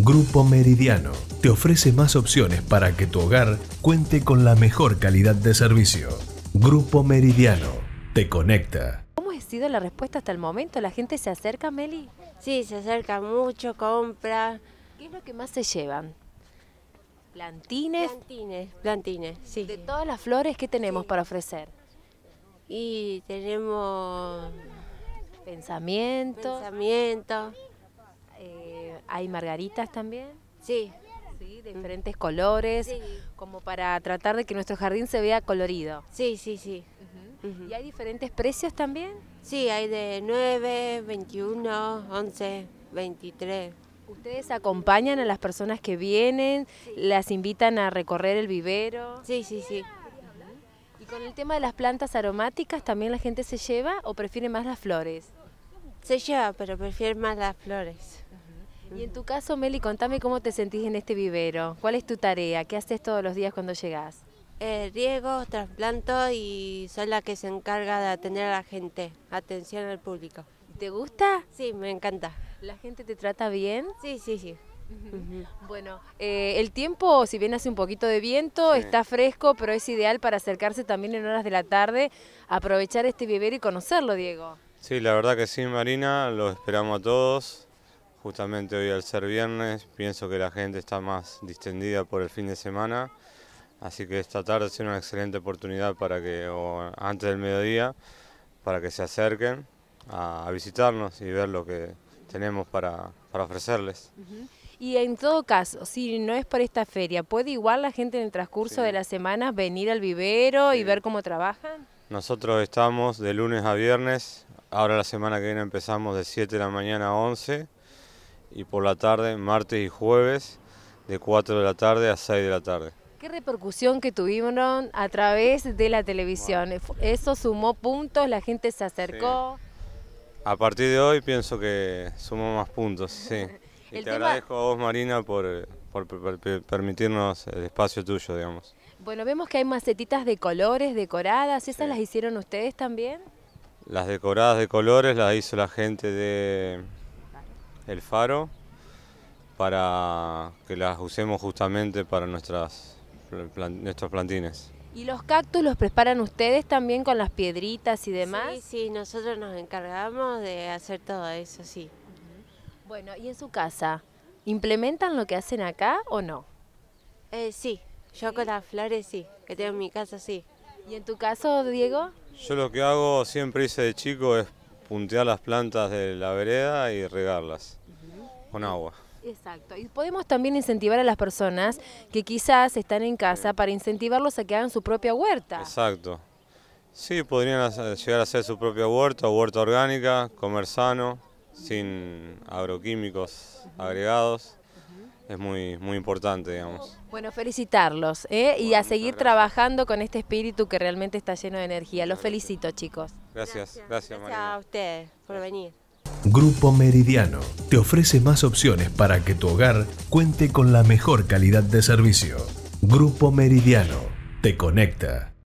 Grupo Meridiano te ofrece más opciones para que tu hogar cuente con la mejor calidad de servicio. Grupo Meridiano te conecta. ¿Cómo ha sido la respuesta hasta el momento? ¿La gente se acerca, Meli? Sí, se acerca mucho, compra. ¿Qué es lo que más se llevan? ¿Plantines? Plantines, plantines, sí. De todas las flores que tenemos para ofrecer. Y tenemos... Pensamientos. Pensamientos ¿Hay margaritas también? Sí. de diferentes colores, como para tratar de que nuestro jardín se vea colorido. Sí, sí, sí. ¿Y hay diferentes precios también? Sí, hay de 9, 21, 11, 23. ¿Ustedes acompañan a las personas que vienen? ¿Las invitan a recorrer el vivero? Sí, sí, sí. ¿Y con el tema de las plantas aromáticas también la gente se lleva o prefiere más las flores? Se lleva, pero prefiere más las flores. Y en tu caso, Meli, contame cómo te sentís en este vivero. ¿Cuál es tu tarea? ¿Qué haces todos los días cuando llegas? Eh, riego, trasplanto y soy la que se encarga de atender a la gente, atención al público. ¿Te gusta? Sí, me encanta. ¿La gente te trata bien? Sí, sí, sí. Bueno, eh, el tiempo, si bien hace un poquito de viento, está fresco, pero es ideal para acercarse también en horas de la tarde, aprovechar este vivero y conocerlo, Diego. Sí, la verdad que sí, Marina, lo esperamos a todos. Justamente hoy al ser viernes pienso que la gente está más distendida por el fin de semana, así que esta tarde es una excelente oportunidad para que, antes del mediodía, para que se acerquen a, visitarnos y ver lo que tenemos para, ofrecerles. Y en todo caso, si no es por esta feria, ¿puede igual la gente en el transcurso de la semana... venir al vivero y ver cómo trabajan? Nosotros estamos de lunes a viernes, ahora la semana que viene empezamos de 7 de la mañana a 11 y por la tarde, martes y jueves, de 4 de la tarde a 6 de la tarde. ¿Qué repercusión que tuvieron a través de la televisión? ¿Eso sumó puntos? ¿La gente se acercó? A partir de hoy pienso que sumó más puntos, sí. te agradezco a vos, Marina, por, permitirnos el espacio tuyo, digamos. Bueno, vemos que hay macetitas de colores, decoradas. ¿Esas las hicieron ustedes también? Las decoradas de colores las hizo la gente de el faro, para que las usemos justamente para nuestras, nuestros plantines. ¿Y los cactus los preparan ustedes también con las piedritas y demás? Sí, sí, nosotros nos encargamos de hacer todo eso, sí. Bueno, ¿y en su casa? ¿Implementan lo que hacen acá o no? Eh, sí, yo con las flores sí, que tengo en mi casa sí. ¿Y en tu caso, Diego? Yo lo que hago, siempre hice de chico, es puntear las plantas de la vereda y regarlas con agua. Exacto. Y podemos también incentivar a las personas que quizás están en casa para incentivarlos a que hagan su propia huerta. Exacto. Sí, podrían llegar a hacer su propia huerta, huerta orgánica, comer sano, sin agroquímicos agregados es muy, muy importante, digamos. Bueno, felicitarlos ¿eh? y a seguir trabajando con este espíritu que realmente está lleno de energía. Los felicito, chicos. Gracias, gracias, gracias a ustedes por venir. Grupo Meridiano te ofrece más opciones para que tu hogar cuente con la mejor calidad de servicio. Grupo Meridiano te conecta.